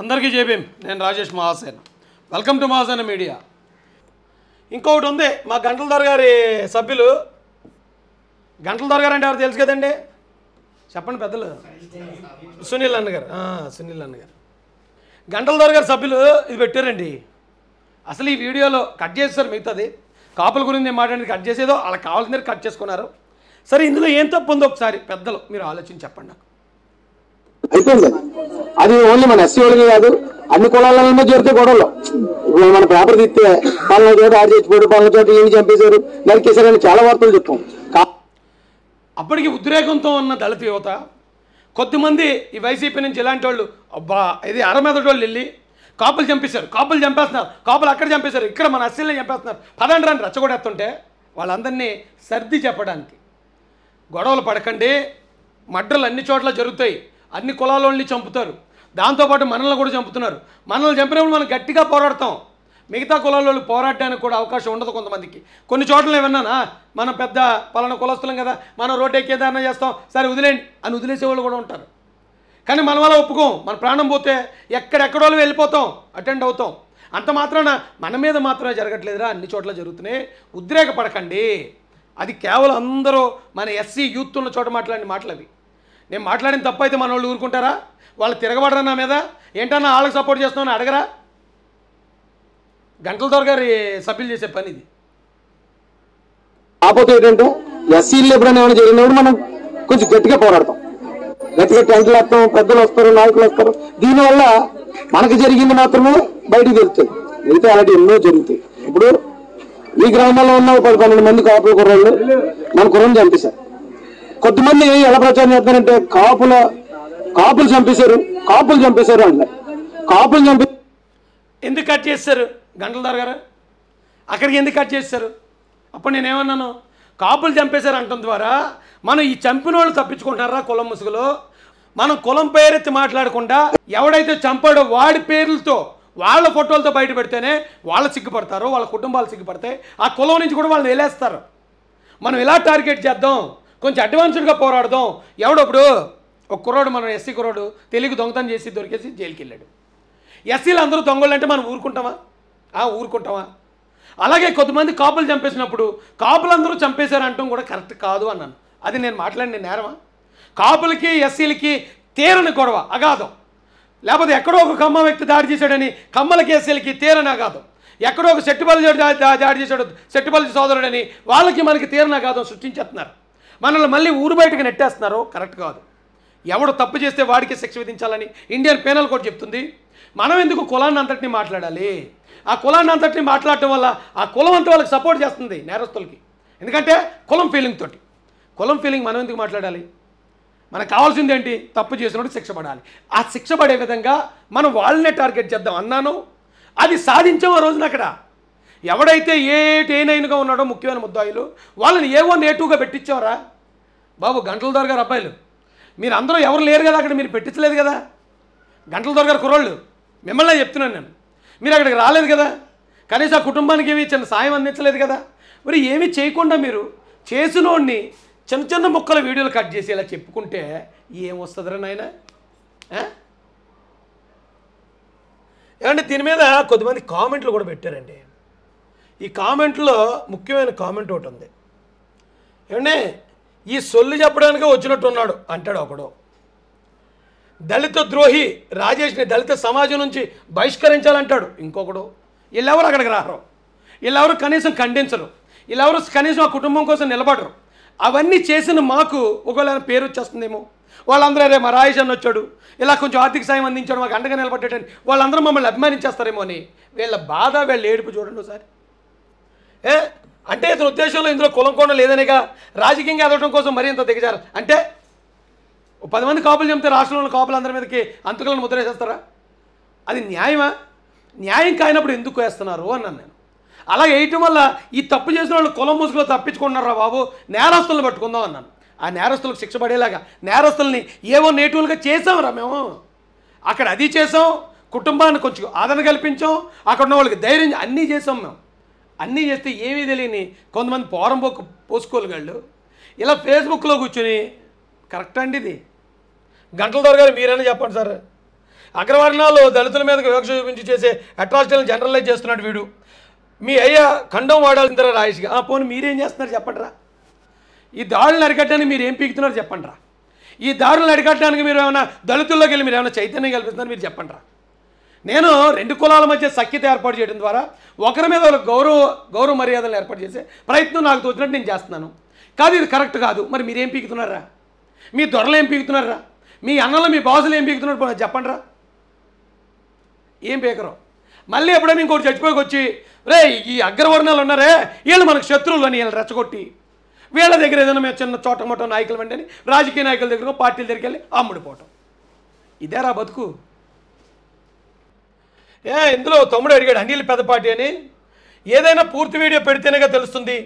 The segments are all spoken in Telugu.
అందరికీ జేబీఎం నేను Rajesh Mahasen welcome to Mahasena media ఇంకొకటి ఉంది మా గంటలధర్ గారి సభ్యులు గంటలధర్ గారు అంటే ఎవరు తెలుసు కదండి చెప్పండి పెద్దలు సునీల్ అన్న గారు సునీల్ అన్న గారు గంటలధర్ గారి సభ్యులు ఇది పెట్టారండి అసలు ఈ వీడియోలో కట్ చేస్తారు మిగతాది కాపుల గురించి నేను మాట్లాడి కట్ చేసేదో అలా కావాల్సిన కట్ చేసుకున్నారు సరే ఇందులో ఏం తప్పు ఉందో ఒకసారి పెద్దలు మీరు ఆలోచించి చెప్పండి నాకు అయిపోయింది అది ఓన్లీ మన ఎస్సీ వాళ్ళకే కాదు అన్ని కులాలలో జరిగితే గొడవలు ఇప్పుడు మన పేపర్ తీస్తే పనుల చోట ఆడి చచ్చిపోయాడు పనుల చోట ఏం చంపేశారు అని చాలా వార్తలు చెప్తాం అప్పటికి ఉద్రేకంతో ఉన్న దళిత యువత కొద్దిమంది ఈ వైసీపీ నుంచి ఇలాంటి వాళ్ళు అబ్బా ఇది అరమెదటి వాళ్ళు వెళ్ళి కాపులు చంపేశారు కాపులు చంపేస్తున్నారు కాపులు అక్కడ చంపేశారు ఇక్కడ మన అస్సీలను చంపేస్తున్నారు పదండి రాని రచ్చగొడేస్తుంటే వాళ్ళందరినీ సర్ది చెప్పడానికి గొడవలు పడకండి మడ్రలు అన్ని చోట్ల జరుగుతాయి అన్ని కులాలోని చంపుతారు దాంతోపాటు మనల్ని కూడా చంపుతున్నారు మనల్ని చంపినప్పుడు మనం గట్టిగా పోరాడతాం మిగతా కులాల్లో పోరాడడానికి కూడా అవకాశం ఉండదు కొంతమందికి కొన్ని చోట్ల ఏమన్నానా మనం పెద్ద పలానా కులస్తులం కదా మనం రోడ్డు ఎక్కేదారణ చేస్తాం సరే వదిలేండి అని వదిలేసే వాళ్ళు కూడా ఉంటారు కానీ మనం వల్ల ఒప్పుకోం మన ప్రాణం పోతే ఎక్కడెక్కడోళ్ళు వెళ్ళిపోతాం అటెండ్ అవుతాం అంత మాత్రాన మన మీద మాత్రమే జరగట్లేదురా అన్ని చోట్ల జరుగుతున్నాయి ఉద్రేకపడకండి అది కేవలం అందరూ మన ఎస్సీ యూత్ ఉన్న చోట మాట్లాడిన మాటలు అవి నేను మాట్లాడిన తప్ప అయితే మన వాళ్ళు ఊరుకుంటారా వాళ్ళు తిరగబడరా నా మీద ఏంటన్నా వాళ్ళకి సపోర్ట్ అని అడగరా గంటల దొర గారి సభ్యులు చేసే పని ఇది కాకపోతే ఏంటంటే ఎస్సీలు ఎప్పుడైనా ఏమైనా జరిగినప్పుడు మనం కొంచెం గట్టిగా పోరాడతాం గట్టిగా టెంట్లు వేస్తాం పెద్దలు వస్తారు నాయకులు వస్తారు దీనివల్ల మనకు జరిగింది మాత్రమే బయటకు తెలుస్తుంది మిగతా అలాంటి ఎన్నో జరుగుతాయి ఇప్పుడు మీ గ్రామంలో ఉన్న పది పన్నెండు మంది కాపులు కుర్రాళ్ళు మన కుర్రం చంపేశారు కొంతమంది ఎలా ప్రచారం చేస్తారంటే కాపుల కాపులు చంపేశారు కాపులు చంపేశారు అంట కాపులు చంపి ఎందుకు కట్ చేస్తారు గంటలదారు గారు అక్కడికి ఎందుకు కట్ చేస్తారు అప్పుడు నేనేమన్నాను కాపులు చంపేశారు అంటం ద్వారా మనం ఈ చంపిన వాళ్ళు తప్పించుకుంటున్నారా కులం ముసుగులో మనం కులం పేరెత్తి మాట్లాడకుండా ఎవడైతే చంపాడో వాడి పేర్లతో వాళ్ళ ఫోటోలతో బయట పెడితేనే వాళ్ళు సిగ్గుపడతారు వాళ్ళ కుటుంబాలు సిగ్గుపడతాయి ఆ కులం నుంచి కూడా వాళ్ళని వెళ్ళేస్తారు మనం ఎలా టార్గెట్ చేద్దాం కొంచెం అడ్వాన్స్డ్గా పోరాడదాం ఎవడప్పుడు ఒక కుర్రాడు మనం ఎస్సీ కుర్రాడు తెలుగు దొంగతనం చేసి దొరికేసి జైలుకి వెళ్ళాడు ఎస్సీలు అందరూ దొంగలు అంటే మనం ఊరుకుంటామా ఊరుకుంటామా అలాగే కొంతమంది కాపులు చంపేసినప్పుడు కాపులందరూ చంపేశారు అంటాం కూడా కరెక్ట్ కాదు అన్నాను అది నేను మాట్లాడిన నేరమా కాపులకి ఎస్సీలకి తీరని గొడవ అగాధం లేకపోతే ఎక్కడో ఒక కమ్మ వ్యక్తి దాడి చేశాడని కమ్మలకి ఎస్సీలకి తీరని అగాధం ఎక్కడో ఒక సెట్టుబల్లి దాడి చేశాడు సెట్టుబల్లి సోదరుడని వాళ్ళకి మనకి తీరని అగాధం సృష్టించేస్తున్నారు మనల్ని మళ్ళీ ఊరు బయటకు నెట్టేస్తున్నారు కరెక్ట్ కాదు ఎవడు తప్పు చేస్తే వాడికి శిక్ష విధించాలని ఇండియన్ పేనల్ కోడ్ చెప్తుంది మనం ఎందుకు కులాన్ని అంతటిని మాట్లాడాలి ఆ కులాన్ని అంతటిని మాట్లాడటం వల్ల ఆ కులం అంతా వాళ్ళకి సపోర్ట్ చేస్తుంది నేరస్తులకి ఎందుకంటే కులం ఫీలింగ్ తోటి కులం ఫీలింగ్ మనం ఎందుకు మాట్లాడాలి మనకు కావాల్సింది ఏంటి తప్పు చేసినప్పుడు శిక్ష పడాలి ఆ శిక్ష పడే విధంగా మనం వాళ్ళనే టార్గెట్ చేద్దాం అన్నాను అది సాధించాం ఆ రోజున అక్కడ ఎవడైతే ఏ టేనైన్గా ఉన్నాడో ముఖ్యమైన ముద్దాయిలు వాళ్ళని ఏ వన్ ఏ టూగా పెట్టించావరా బాబు గంటల దొర గారు అబ్బాయిలు మీరు అందరూ ఎవరు లేరు కదా అక్కడ మీరు పెట్టించలేదు కదా గంటల దొర గారు కుర్రోళ్ళు మిమ్మల్ని చెప్తున్నాను నేను మీరు అక్కడికి రాలేదు కదా కనీసం కుటుంబానికి ఏమి చిన్న సాయం అందించలేదు కదా మరి ఏమి చేయకుండా మీరు చేసినోడిని చిన్న చిన్న ముక్కల వీడియోలు కట్ చేసి ఇలా చెప్పుకుంటే ఏం వస్తుందిరా నాయన ఏమంటే దీని మీద కొద్దిమంది కామెంట్లు కూడా పెట్టారండి ఈ కామెంట్లో ముఖ్యమైన కామెంట్ ఒకటి ఉంది ఏమండి ఈ సొల్లు చెప్పడానికే వచ్చినట్టు ఉన్నాడు అంటాడు ఒకడు దళిత ద్రోహి రాజేష్ని దళిత సమాజం నుంచి బహిష్కరించాలంటాడు ఇంకొకడు వీళ్ళెవరు అక్కడికి రారు వీళ్ళెవరు కనీసం ఖండించరు వీళ్ళెవరు కనీసం ఆ కుటుంబం కోసం నిలబడరు అవన్నీ చేసిన మాకు ఒకవేళ పేరు వచ్చేస్తుందేమో వాళ్ళందరూ రేమ మా అని వచ్చాడు ఇలా కొంచెం ఆర్థిక సాయం అందించాడు మాకు అండగా నిలబడ్డాడని వాళ్ళందరూ మమ్మల్ని అభిమానించేస్తారేమో అని వీళ్ళ బాధ వీళ్ళ ఏడుపు చూడండి ఒకసారి ఏ అంటే ఇతని ఉద్దేశంలో ఇందులో కులం కోణం లేదనేగా రాజకీయంగా ఎదగడం కోసం మరింత దిగజారు అంటే పది మంది కాపులు చెబితే రాష్ట్రంలో కాపులు అందరి మీదకి అంతకులను ముద్రేసేస్తారా అది న్యాయమా న్యాయం కాయినప్పుడు ఎందుకు వేస్తున్నారు అన్నాను నేను అలా వేయటం వల్ల ఈ తప్పు చేసిన వాళ్ళు కులం ముసుగులో తప్పించుకుంటున్నారా బాబు నేరస్తులను పట్టుకుందాం అన్నాను ఆ నేరస్తులకు శిక్ష పడేలాగా నేరస్తుల్ని ఏవో నేటివులుగా చేసాంరా మేము అక్కడ అది చేసాం కుటుంబాన్ని కొంచెం ఆదరణ కల్పించాం అక్కడ ఉన్న వాళ్ళకి ధైర్యం అన్నీ చేసాం మేము అన్నీ చేస్తే ఏమీ తెలియని కొంతమంది పోరం పోక పోసుకోలేగాళ్ళు ఇలా ఫేస్బుక్లో కూర్చొని కరెక్ట్ అండి ఇది గంటల ద్వారా గారు మీరైనా చెప్పండి సార్ అగ్రవర్ణాలు దళితుల మీదకి వివక్ష చూపించి చేసే అట్రాసిటీలను జనరలైజ్ చేస్తున్నాడు వీడు మీ అయ్యా ఖండం వాడాల్సిందరా రాయేష్గా ఆ పోను మీరేం చేస్తున్నారు చెప్పండిరా ఈ దాడులను అరికట్టడానికి మీరు ఏం పీకుతున్నారు చెప్పండిరా ఈ దారులను అరికట్టడానికి మీరు ఏమైనా దళితుల్లోకి వెళ్ళి మీరు ఏమైనా చైతన్యం కల్పిస్తున్నారు మీరు చెప్పండిరా నేను రెండు కులాల మధ్య సఖ్యత ఏర్పాటు చేయడం ద్వారా ఒకరి మీద ఒక గౌరవ గౌరవ మర్యాదలు ఏర్పాటు చేసే ప్రయత్నం నాకు తోచినట్టు నేను చేస్తున్నాను కాదు ఇది కరెక్ట్ కాదు మరి మీరేం పీకుతున్నారా మీ దొరలు ఏం పీకుతున్నారా మీ అన్నలు మీ బాసులు ఏం పీకుతున్నారు చెప్పండిరా ఏం పీకరు మళ్ళీ ఎప్పుడైనా ఇంకోటి చచ్చిపోయి వచ్చి రే ఈ అగ్రవర్ణాలు ఉన్నారే వీళ్ళు మనకు శత్రువులు అని వీళ్ళు రెచ్చగొట్టి వీళ్ళ దగ్గర ఏదైనా మేము చిన్న చోట మోట నాయకులు వెంటనే రాజకీయ నాయకుల దగ్గర పార్టీల దగ్గరికి వెళ్ళి అమ్ముడిపోవటం ఇదేరా బతుకు ఏ ఇందులో తమ్ముడు అడిగాడు అనిల్ పెదపాటి అని ఏదైనా పూర్తి వీడియో పెడితేనేగా తెలుస్తుంది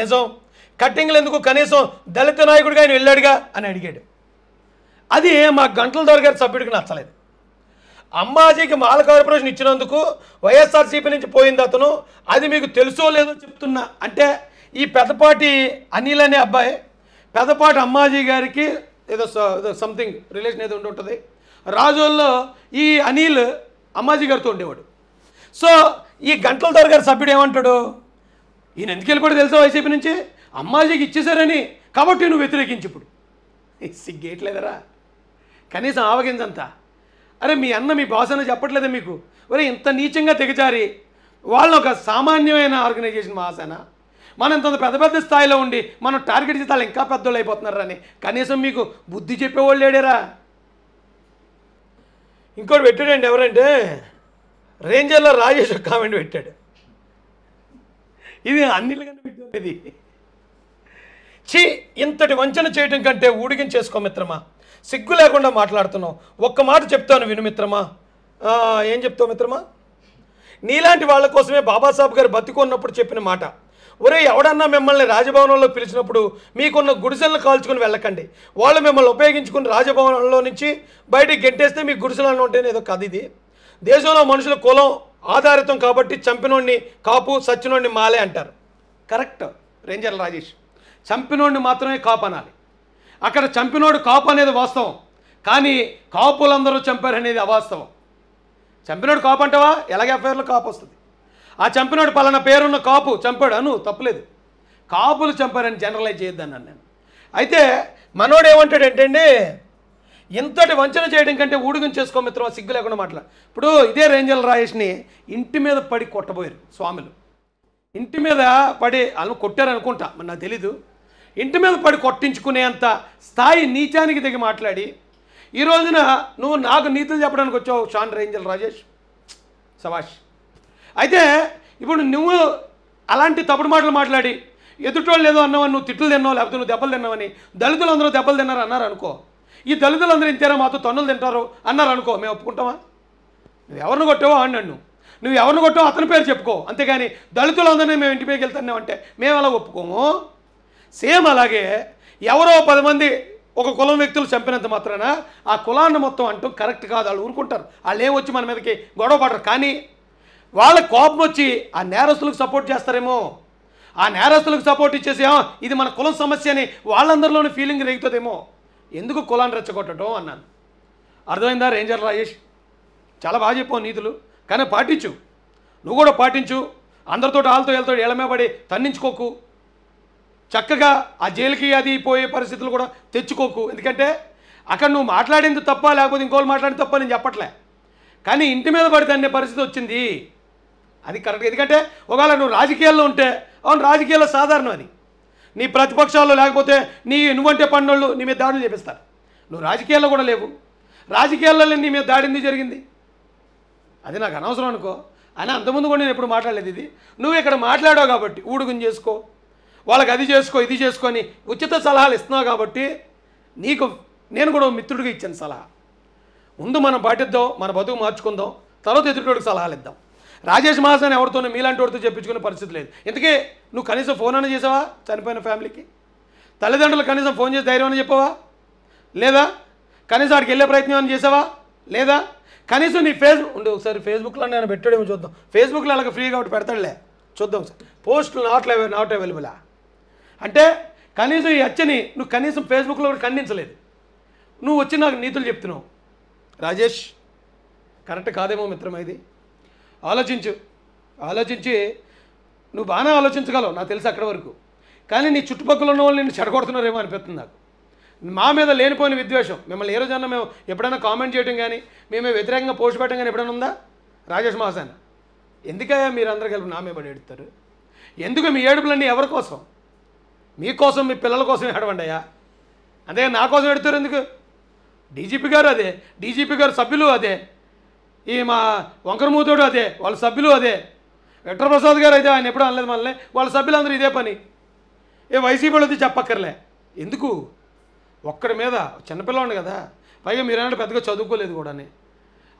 నిజం కట్టింగ్లు ఎందుకు కనీసం దళిత నాయకుడిగా ఆయన వెళ్ళాడుగా అని అడిగాడు అది మా గంటల దొర గారి సభ్యుడికి నచ్చలేదు అమ్మాజీకి మాల కార్పొరేషన్ ఇచ్చినందుకు వైఎస్ఆర్సీపీ నుంచి పోయింది అతను అది మీకు తెలుసో లేదో చెప్తున్నా అంటే ఈ పెద్దపాటి అనిల్ అనే అబ్బాయి పెద్దపాటి అమ్మాజీ గారికి ఏదో సంథింగ్ రిలేషన్ ఏదో ఉంటుంది రాజుల్లో ఈ అనిల్ అమ్మాజీ గారితో ఉండేవాడు సో ఈ గంటల దొర గారు సభ్యుడు ఏమంటాడు ఈయన ఎందుకు కూడా తెలుసా వైసీపీ నుంచి అమ్మాజీకి ఇచ్చేశారని కాబట్టి నువ్వు వ్యతిరేకించి ఇప్పుడు సిగ్గేయట్లేదరా కనీసం ఆవగించంతా అరే మీ అన్న మీ బాస్ అన్న చెప్పట్లేదా మీకు ఒరే ఇంత నీచంగా తెగచారి వాళ్ళు ఒక సామాన్యమైన ఆర్గనైజేషన్ మహాసేన మనం ఇంత పెద్ద పెద్ద స్థాయిలో ఉండి మనం టార్గెట్ చేస్తే వాళ్ళు ఇంకా పెద్దోళ్ళు అయిపోతున్నారని కనీసం మీకు బుద్ధి చెప్పేవాళ్ళు లేడేరా ఇంకోటి పెట్టాడండి ఎవరంటే రేంజర్లో రాజేష్ కామెంట్ పెట్టాడు ఇది అన్ని కంటే ఇది చీ ఇంతటి వంచన చేయడం కంటే ఊడిగించేసుకో మిత్రమా సిగ్గు లేకుండా మాట్లాడుతున్నావు ఒక్క మాట చెప్తాను విను మిత్రమా ఏం చెప్తావు మిత్రమా నీలాంటి వాళ్ళ కోసమే బాబాసాహెబ్ గారు బతికున్నప్పుడు చెప్పిన మాట ఒరే ఎవడన్నా మిమ్మల్ని రాజభవనంలో పిలిచినప్పుడు మీకున్న గుడిసెలను కాల్చుకుని వెళ్ళకండి వాళ్ళు మిమ్మల్ని ఉపయోగించుకుని రాజభవనంలో నుంచి బయటికి గెంటేస్తే మీ గుడిసెలను ఉంటేనే ఏదో కథ ఇది దేశంలో మనుషుల కులం ఆధారితం కాబట్టి చంపినోడిని కాపు సచ్చినోడిని మాలే అంటారు కరెక్ట్ రేంజర్ రాజేష్ చంపినోడిని మాత్రమే కాపు అనాలి అక్కడ చంపినోడు కాపు అనేది వాస్తవం కానీ కాపులందరూ చంపారు అనేది అవాస్తవం చంపినోడు కాపు అంటావా ఎలాగే ఎఫ్ఐఆర్లో కాపు వస్తుంది ఆ చంపినోడు పలానా పేరున్న కాపు చంపాడు అను తప్పలేదు కాపులు చంపారని జనరలైజ్ చేయొద్దన్నాను నేను అయితే మనోడు ఏమంటాడు అండి ఇంతటి వంచన చేయడం కంటే ఊడిగం చేసుకో మిత్రం సిగ్గు లేకుండా మాట్లాడు ఇప్పుడు ఇదే రేంజల్ రాయేష్ని ఇంటి మీద పడి కొట్టబోయారు స్వాములు ఇంటి మీద పడి వాళ్ళు కొట్టారనుకుంటా మరి నాకు తెలీదు ఇంటి మీద పడి కొట్టించుకునేంత స్థాయి నీచానికి దిగి మాట్లాడి ఈ రోజున నువ్వు నాకు నీతులు చెప్పడానికి వచ్చావు షాన్ రేంజల్ రాజేష్ సభాష్ అయితే ఇప్పుడు నువ్వు అలాంటి తప్పుడు మాటలు మాట్లాడి ఎదుటోళ్ళు ఏదో అన్నావు నువ్వు తిట్లు తిన్నావు లేకపోతే నువ్వు దెబ్బలు తిన్నావని దళితులు అందరూ దెబ్బలు తిన్నారు అన్నారు అనుకో ఈ దళితులు అందరూ ఇంతేనా మాతో తన్నులు తింటారు అన్నారు అనుకో మేము ఒప్పుకుంటామా నువ్వు ఎవరిని కొట్టావో అని నన్ను నువ్వు ఎవరిని కొట్టావో అతని పేరు చెప్పుకో అంతేగాని అందరినీ మేము ఇంటి పైకి వెళ్తున్నామంటే మేము అలా ఒప్పుకోము సేమ్ అలాగే ఎవరో పది మంది ఒక కులం వ్యక్తులు చంపినంత మాత్రాన ఆ కులాన్ని మొత్తం అంటూ కరెక్ట్ కాదు వాళ్ళు ఊరుకుంటారు వాళ్ళు ఏం వచ్చి మన మీదకి గొడవ పడరు కానీ వాళ్ళ కోపం వచ్చి ఆ నేరస్తులకు సపోర్ట్ చేస్తారేమో ఆ నేరస్తులకు సపోర్ట్ ఇచ్చేసేమో ఇది మన కులం సమస్య అని వాళ్ళందరిలోని ఫీలింగ్ రేగుతుందేమో ఎందుకు కులాన్ని రెచ్చగొట్టడం అన్నాను అర్థమైందా రేంజర్ రాజేష్ చాలా బాగా చెప్పావు నీతులు కానీ పాటించు నువ్వు కూడా పాటించు అందరితో ఆళ్ళతో ఎలమే పడి తన్నించుకోకు చక్కగా ఆ జైలుకి అది పోయే పరిస్థితులు కూడా తెచ్చుకోకు ఎందుకంటే అక్కడ నువ్వు మాట్లాడింది తప్ప లేకపోతే ఇంకోళ్ళు మాట్లాడింది తప్ప నేను చెప్పట్లే కానీ ఇంటి మీద పడి అనే పరిస్థితి వచ్చింది అది కరెక్ట్ ఎందుకంటే ఒకవేళ నువ్వు రాజకీయాల్లో ఉంటే అవును రాజకీయాల్లో సాధారణం అది నీ ప్రతిపక్షాల్లో లేకపోతే నీ నువ్వంటే పన్నోళ్ళు నీ మీద దాడులు చేపిస్తారు నువ్వు రాజకీయాల్లో కూడా లేవు రాజకీయాల్లో నీ మీద దాడింది జరిగింది అది నాకు అనవసరం అనుకో అని అంతకుముందు కూడా నేను ఎప్పుడు మాట్లాడలేదు ఇది నువ్వు ఇక్కడ మాట్లాడావు కాబట్టి ఊడుకుని చేసుకో వాళ్ళకి అది చేసుకో ఇది చేసుకొని ఉచిత సలహాలు ఇస్తున్నావు కాబట్టి నీకు నేను కూడా మిత్రుడిగా ఇచ్చాను సలహా ముందు మనం పాటిద్దాం మన బతుకు మార్చుకుందాం తర్వాత ఎదుటివాడికి సలహాలు ఇద్దాం రాజేష్ మహాసన్ ఎవరితోనూ మీలాంటి వాడితో చెప్పించుకునే పరిస్థితి లేదు ఇంతకే నువ్వు కనీసం ఫోన్ అని చేసావా చనిపోయిన ఫ్యామిలీకి తల్లిదండ్రులు కనీసం ఫోన్ చేసి ధైర్యం అని చెప్పవా లేదా కనీసం ఆడికి వెళ్ళే ప్రయత్నం అని చేసావా లేదా కనీసం నీ ఫేస్బుక్ ఉండే ఒకసారి ఫేస్బుక్లో నేను పెట్టాడేమో చూద్దాం ఫేస్బుక్లో అలాగే ఫ్రీ కాబట్టి పెడతాడులే చూద్దాం సార్ పోస్టులు నాట్ నాట్ అవైలబులా అంటే కనీసం ఈ అచ్చని నువ్వు కనీసం ఫేస్బుక్లో కూడా ఖండించలేదు నువ్వు వచ్చి నాకు నీతులు చెప్తున్నావు రాజేష్ కరెక్ట్ కాదేమో మిత్రమా ఇది ఆలోచించు ఆలోచించి నువ్వు బాగానే ఆలోచించగలవు నాకు తెలిసి అక్కడి వరకు కానీ నీ చుట్టుపక్కల ఉన్న వాళ్ళు నిన్ను చెడగొడుతున్నారేమో అనిపిస్తుంది నాకు మా మీద లేనిపోయిన విద్వేషం మిమ్మల్ని ఏ రోజన్నా మేము ఎప్పుడైనా కామెంట్ చేయడం కానీ మేమే వ్యతిరేకంగా పోస్ట్ పెట్టడం కానీ ఎప్పుడైనా ఉందా రాజేష్ మహాసాన్ ఎందుకయ్యా మీరందరూ కలిపి నా మీద ఏడుతారు ఎందుకు మీ ఏడుపులన్నీ ఎవరి కోసం మీకోసం మీ పిల్లల కోసం ఏడవండి అయ్యా అంతే నా కోసం ఎడతారు ఎందుకు డీజీపీ గారు అదే డీజీపీ గారు సభ్యులు అదే ఈ మా వంకరమూతుడు అదే వాళ్ళ సభ్యులు అదే ప్రసాద్ గారు అయితే ఆయన ఎప్పుడు అనలేదు మనల్ని వాళ్ళ సభ్యులందరూ ఇదే పని ఏ వైసీపీ అయితే చెప్పక్కర్లే ఎందుకు ఒక్కడి మీద చిన్నపిల్లవాడు కదా పైగా మీరేనాడు పెద్దగా చదువుకోలేదు కూడా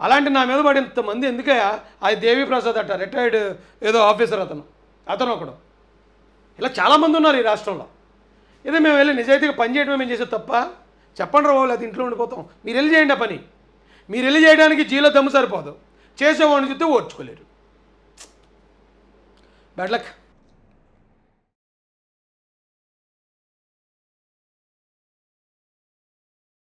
అలాంటి నా మీద పడి మంది ఎందుకయ్యా అది దేవి ప్రసాద్ రిటైర్డ్ ఏదో ఆఫీసర్ అతను అతను ఒకడు ఇలా చాలామంది ఉన్నారు ఈ రాష్ట్రంలో ఇదే మేము వెళ్ళి నిజాయితీగా పని మేము చేసే తప్ప చెప్పండి రావాలి అది ఇంట్లో ఉండిపోతాం మీరు వెళ్ళి చేయండి ఆ పని మీరు వెళ్ళి చేయడానికి జీలో దమ్ము సరిపోదు చేసేవాడిని చూస్తే ఓర్చుకోలేరు బ్యాడ్ లక్